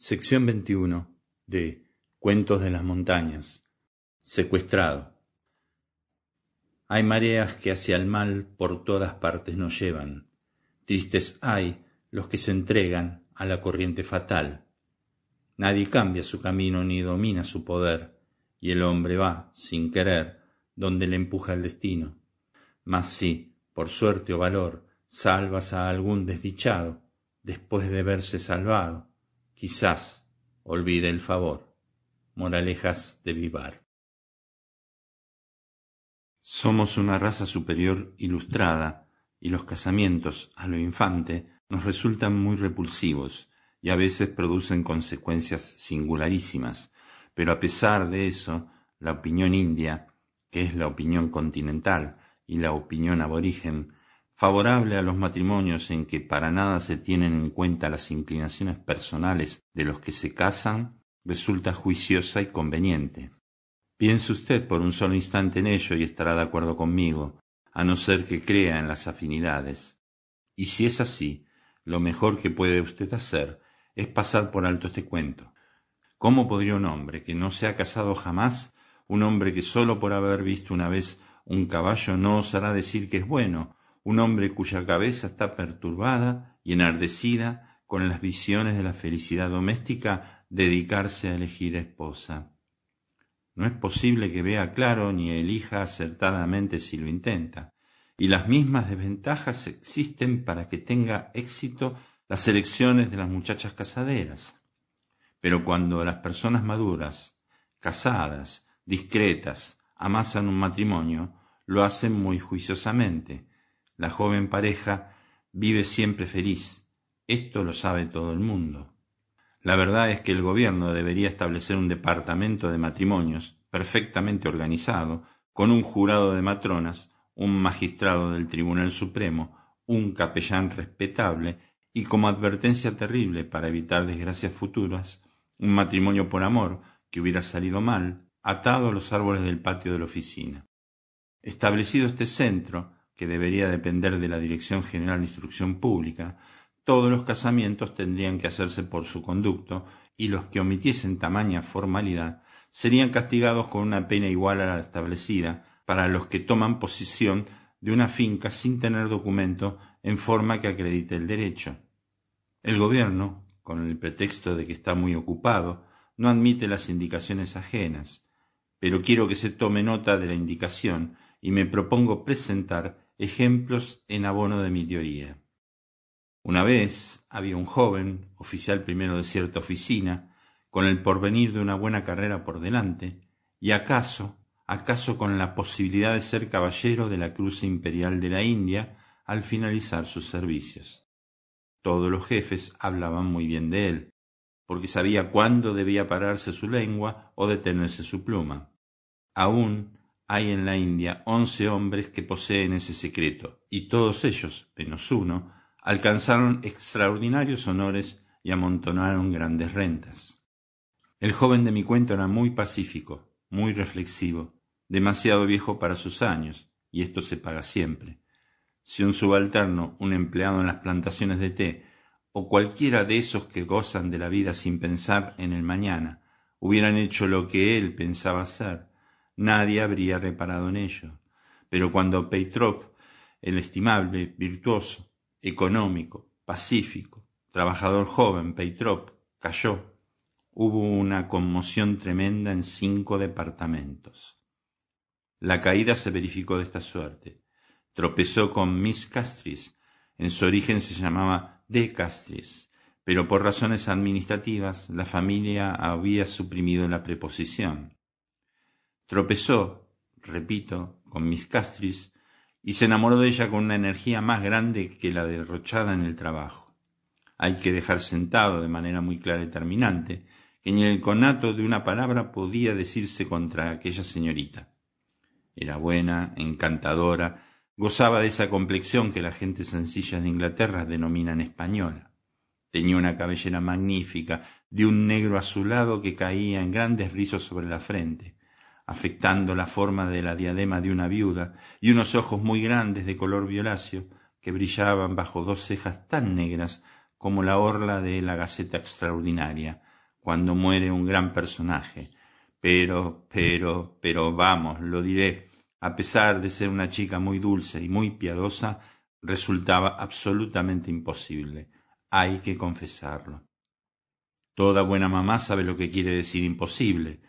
Sección 21 de Cuentos de las Montañas. Secuestrado. Hay mareas que hacia el mal por todas partes nos llevan. Tristes hay los que se entregan a la corriente fatal. Nadie cambia su camino ni domina su poder, y el hombre va, sin querer, donde le empuja el destino. Mas si, por suerte o valor, salvas a algún desdichado, después de verse salvado, quizás olvide el favor. Moralejas de Vivar. Somos una raza superior ilustrada, y los casamientos a lo infante nos resultan muy repulsivos y a veces producen consecuencias singularísimas, pero a pesar de eso, la opinión india, que es la opinión continental y la opinión aborigen, favorable a los matrimonios en que para nada se tienen en cuenta las inclinaciones personales de los que se casan, resulta juiciosa y conveniente. Piense usted por un solo instante en ello y estará de acuerdo conmigo, a no ser que crea en las afinidades. Y si es así, lo mejor que puede usted hacer es pasar por alto este cuento. ¿Cómo podría un hombre que no se ha casado jamás, un hombre que sólo por haber visto una vez un caballo no osará decir que es bueno, un hombre cuya cabeza está perturbada y enardecida con las visiones de la felicidad doméstica, dedicarse a elegir esposa. No es posible que vea claro ni elija acertadamente si lo intenta, y las mismas desventajas existen para que tenga éxito las elecciones de las muchachas casaderas. Pero cuando las personas maduras, casadas, discretas, amasan un matrimonio, lo hacen muy juiciosamente, la joven pareja vive siempre feliz. Esto lo sabe todo el mundo. La verdad es que el gobierno debería establecer un departamento de matrimonios perfectamente organizado, con un jurado de matronas, un magistrado del Tribunal Supremo, un capellán respetable y como advertencia terrible para evitar desgracias futuras, un matrimonio por amor que hubiera salido mal, atado a los árboles del patio de la oficina. Establecido este centro, que debería depender de la Dirección General de Instrucción Pública, todos los casamientos tendrían que hacerse por su conducto y los que omitiesen tamaña formalidad serían castigados con una pena igual a la establecida para los que toman posesión de una finca sin tener documento en forma que acredite el derecho. El gobierno, con el pretexto de que está muy ocupado, no admite las indicaciones ajenas, pero quiero que se tome nota de la indicación y me propongo presentar ejemplos en abono de mi teoría. Una vez había un joven, oficial primero de cierta oficina, con el porvenir de una buena carrera por delante, y acaso, acaso con la posibilidad de ser caballero de la Cruz Imperial de la India al finalizar sus servicios. Todos los jefes hablaban muy bien de él, porque sabía cuándo debía pararse su lengua o detenerse su pluma. Aún hay en la India once hombres que poseen ese secreto, y todos ellos, menos uno, alcanzaron extraordinarios honores y amontonaron grandes rentas. El joven de mi cuento era muy pacífico, muy reflexivo, demasiado viejo para sus años, y esto se paga siempre. Si un subalterno, un empleado en las plantaciones de té, o cualquiera de esos que gozan de la vida sin pensar en el mañana, hubieran hecho lo que él pensaba hacer, nadie habría reparado en ello. Pero cuando Peitrop, el estimable, virtuoso, económico, pacífico, trabajador joven, Peitrop, cayó, hubo una conmoción tremenda en cinco departamentos. La caída se verificó de esta suerte. Tropezó con Miss Castris. En su origen se llamaba De Castries, pero por razones administrativas la familia había suprimido la preposición. Tropezó, repito, con Miss Castris y se enamoró de ella con una energía más grande que la derrochada en el trabajo. Hay que dejar sentado de manera muy clara y terminante que ni el conato de una palabra podía decirse contra aquella señorita. Era buena, encantadora, gozaba de esa complexión que la gente sencilla de Inglaterra denominan española. Tenía una cabellera magnífica, de un negro azulado que caía en grandes rizos sobre la frente afectando la forma de la diadema de una viuda, y unos ojos muy grandes de color violáceo, que brillaban bajo dos cejas tan negras como la orla de la Gaceta Extraordinaria, cuando muere un gran personaje. Pero, pero, pero vamos, lo diré, a pesar de ser una chica muy dulce y muy piadosa, resultaba absolutamente imposible. Hay que confesarlo. Toda buena mamá sabe lo que quiere decir imposible,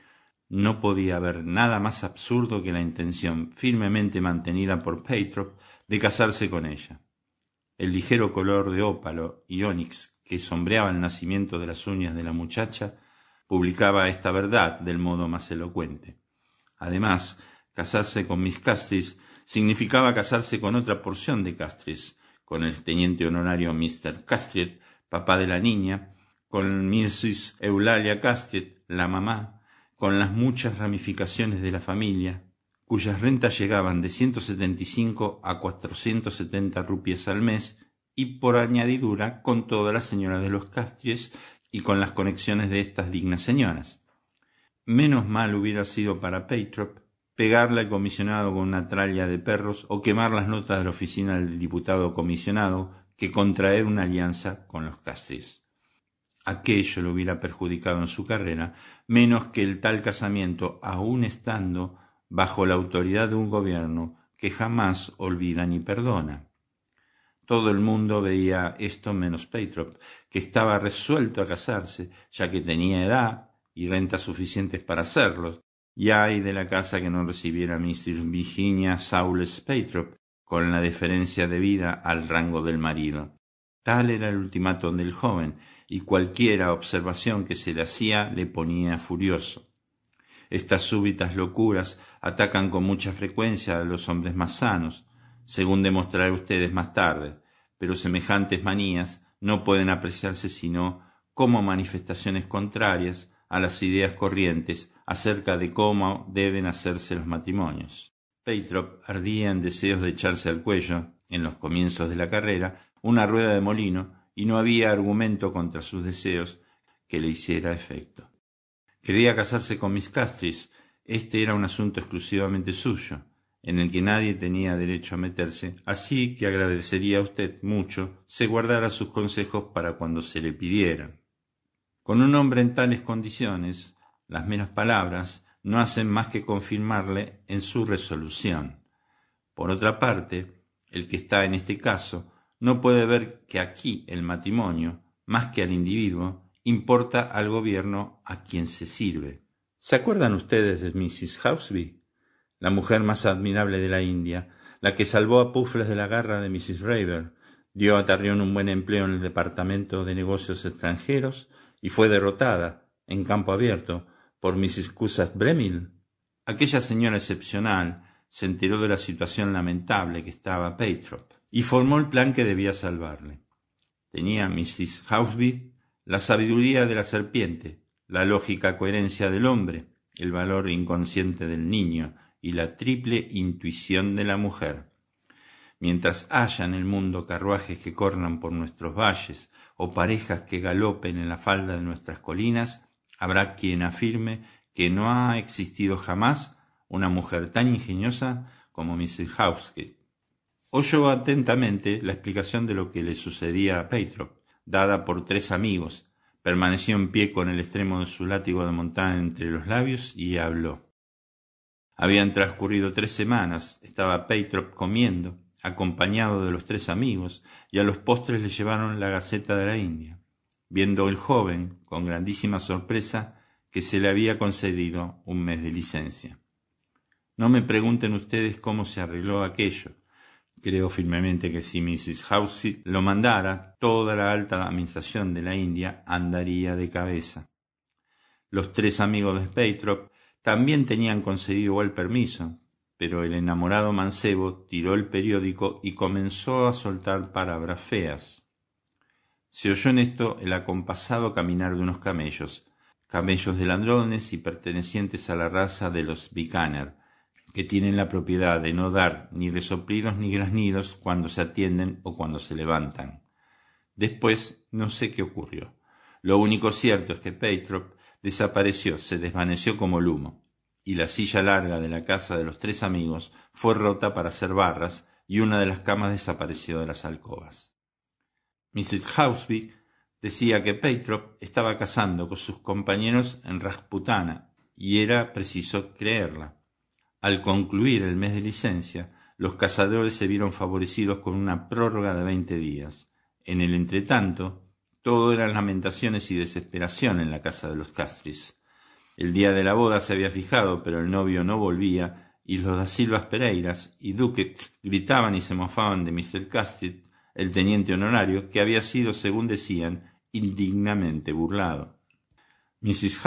no podía haber nada más absurdo que la intención firmemente mantenida por Petrop de casarse con ella. El ligero color de ópalo y ónix que sombreaba el nacimiento de las uñas de la muchacha publicaba esta verdad del modo más elocuente. Además, casarse con Miss Castris significaba casarse con otra porción de Castris, con el teniente honorario Mr. Castriet, papá de la niña, con Mrs. Eulalia Castriet, la mamá, con las muchas ramificaciones de la familia, cuyas rentas llegaban de 175 a 470 rupias al mes y por añadidura con todas las señoras de los Castries y con las conexiones de estas dignas señoras. Menos mal hubiera sido para Petrop pegarle al comisionado con una tralla de perros o quemar las notas de la oficina del diputado comisionado que contraer una alianza con los Castries aquello lo hubiera perjudicado en su carrera, menos que el tal casamiento, aun estando bajo la autoridad de un gobierno que jamás olvida ni perdona. Todo el mundo veía esto menos Petrop, que estaba resuelto a casarse, ya que tenía edad y rentas suficientes para hacerlo, y hay de la casa que no recibiera a Virginia Saules Paytrop, con la deferencia debida al rango del marido. Tal era el ultimátum del joven, y cualquiera observación que se le hacía le ponía furioso. Estas súbitas locuras atacan con mucha frecuencia a los hombres más sanos, según demostraré ustedes más tarde, pero semejantes manías no pueden apreciarse sino como manifestaciones contrarias a las ideas corrientes acerca de cómo deben hacerse los matrimonios. Petrop ardía en deseos de echarse al cuello, en los comienzos de la carrera, una rueda de molino, y no había argumento contra sus deseos que le hiciera efecto. Quería casarse con Miss Castris. Este era un asunto exclusivamente suyo, en el que nadie tenía derecho a meterse, así que agradecería a usted mucho se guardara sus consejos para cuando se le pidieran. Con un hombre en tales condiciones, las menos palabras no hacen más que confirmarle en su resolución. Por otra parte, el que está en este caso no puede ver que aquí el matrimonio, más que al individuo, importa al gobierno a quien se sirve. ¿Se acuerdan ustedes de Mrs. Houseby? La mujer más admirable de la India, la que salvó a Puffles de la garra de Mrs. Raver, dio a Tarrión un buen empleo en el Departamento de Negocios Extranjeros y fue derrotada, en campo abierto, por Mrs. Cusas Bremil. Aquella señora excepcional se enteró de la situación lamentable que estaba y formó el plan que debía salvarle. Tenía Mrs. Housby la sabiduría de la serpiente, la lógica coherencia del hombre, el valor inconsciente del niño y la triple intuición de la mujer. Mientras haya en el mundo carruajes que cornan por nuestros valles o parejas que galopen en la falda de nuestras colinas, habrá quien afirme que no ha existido jamás una mujer tan ingeniosa como Mrs. Oyó atentamente la explicación de lo que le sucedía a Petrop dada por tres amigos. Permaneció en pie con el extremo de su látigo de montaña entre los labios y habló. Habían transcurrido tres semanas, estaba Petrop comiendo, acompañado de los tres amigos, y a los postres le llevaron la Gaceta de la India, viendo el joven, con grandísima sorpresa, que se le había concedido un mes de licencia. No me pregunten ustedes cómo se arregló aquello, Creo firmemente que si Mrs. Housey lo mandara, toda la alta administración de la India andaría de cabeza. Los tres amigos de Speitrop también tenían concedido el permiso, pero el enamorado mancebo tiró el periódico y comenzó a soltar palabras feas. Se oyó en esto el acompasado caminar de unos camellos, camellos de ladrones y pertenecientes a la raza de los Bikaner, que tienen la propiedad de no dar ni resoplidos ni granidos cuando se atienden o cuando se levantan. Después no sé qué ocurrió. Lo único cierto es que Petrop desapareció, se desvaneció como el humo, y la silla larga de la casa de los tres amigos fue rota para hacer barras y una de las camas desapareció de las alcobas. Mrs. Housby decía que Petrop estaba casando con sus compañeros en Rasputana, y era preciso creerla. Al concluir el mes de licencia, los cazadores se vieron favorecidos con una prórroga de veinte días. En el entretanto, todo eran lamentaciones y desesperación en la casa de los Castris. El día de la boda se había fijado, pero el novio no volvía, y los da Silvas Pereiras y Duque gritaban y se mofaban de Mr. Castrit, el teniente honorario, que había sido, según decían, indignamente burlado. Mrs.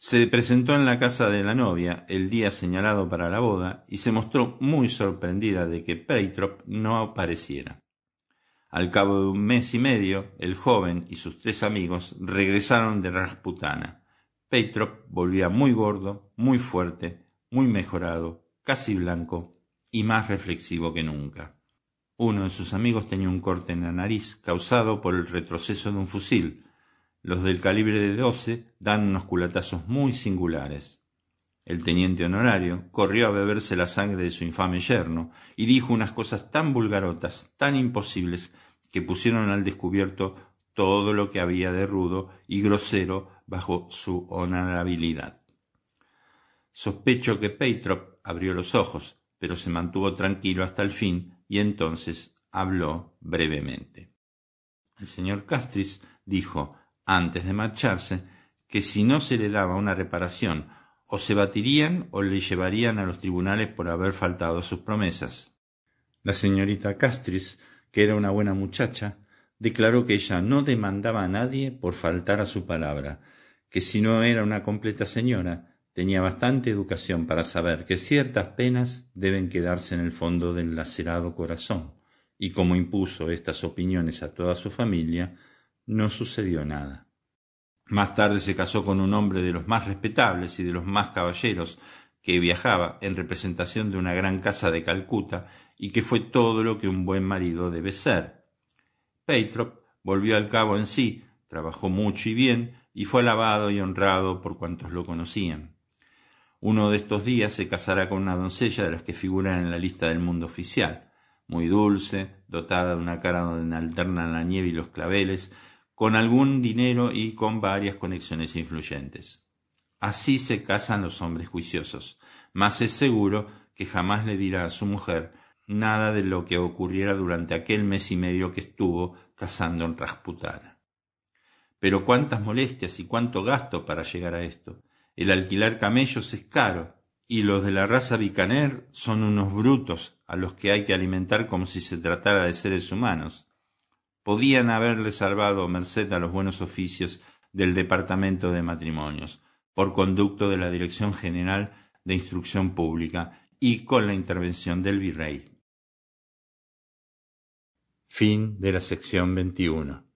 Se presentó en la casa de la novia el día señalado para la boda y se mostró muy sorprendida de que Peytrop no apareciera. Al cabo de un mes y medio, el joven y sus tres amigos regresaron de Rasputana. Petrop volvía muy gordo, muy fuerte, muy mejorado, casi blanco y más reflexivo que nunca. Uno de sus amigos tenía un corte en la nariz causado por el retroceso de un fusil, los del calibre de doce dan unos culatazos muy singulares. El teniente honorario corrió a beberse la sangre de su infame yerno y dijo unas cosas tan vulgarotas, tan imposibles, que pusieron al descubierto todo lo que había de rudo y grosero bajo su honorabilidad. Sospecho que Petrop abrió los ojos, pero se mantuvo tranquilo hasta el fin y entonces habló brevemente. El señor Castris dijo antes de marcharse, que si no se le daba una reparación, o se batirían o le llevarían a los tribunales por haber faltado a sus promesas. La señorita Castris, que era una buena muchacha, declaró que ella no demandaba a nadie por faltar a su palabra, que si no era una completa señora, tenía bastante educación para saber que ciertas penas deben quedarse en el fondo del lacerado corazón, y como impuso estas opiniones a toda su familia, no sucedió nada. Más tarde se casó con un hombre de los más respetables y de los más caballeros, que viajaba en representación de una gran casa de Calcuta y que fue todo lo que un buen marido debe ser. Petrop volvió al cabo en sí, trabajó mucho y bien, y fue alabado y honrado por cuantos lo conocían. Uno de estos días se casará con una doncella de las que figuran en la lista del mundo oficial, muy dulce, dotada de una cara donde alternan la nieve y los claveles, con algún dinero y con varias conexiones influyentes. Así se casan los hombres juiciosos, mas es seguro que jamás le dirá a su mujer nada de lo que ocurriera durante aquel mes y medio que estuvo casando en Rasputana. Pero cuántas molestias y cuánto gasto para llegar a esto. El alquilar camellos es caro, y los de la raza Bicaner son unos brutos a los que hay que alimentar como si se tratara de seres humanos podían haberle salvado merced a los buenos oficios del Departamento de Matrimonios, por conducto de la Dirección General de Instrucción Pública y con la intervención del virrey. Fin de la sección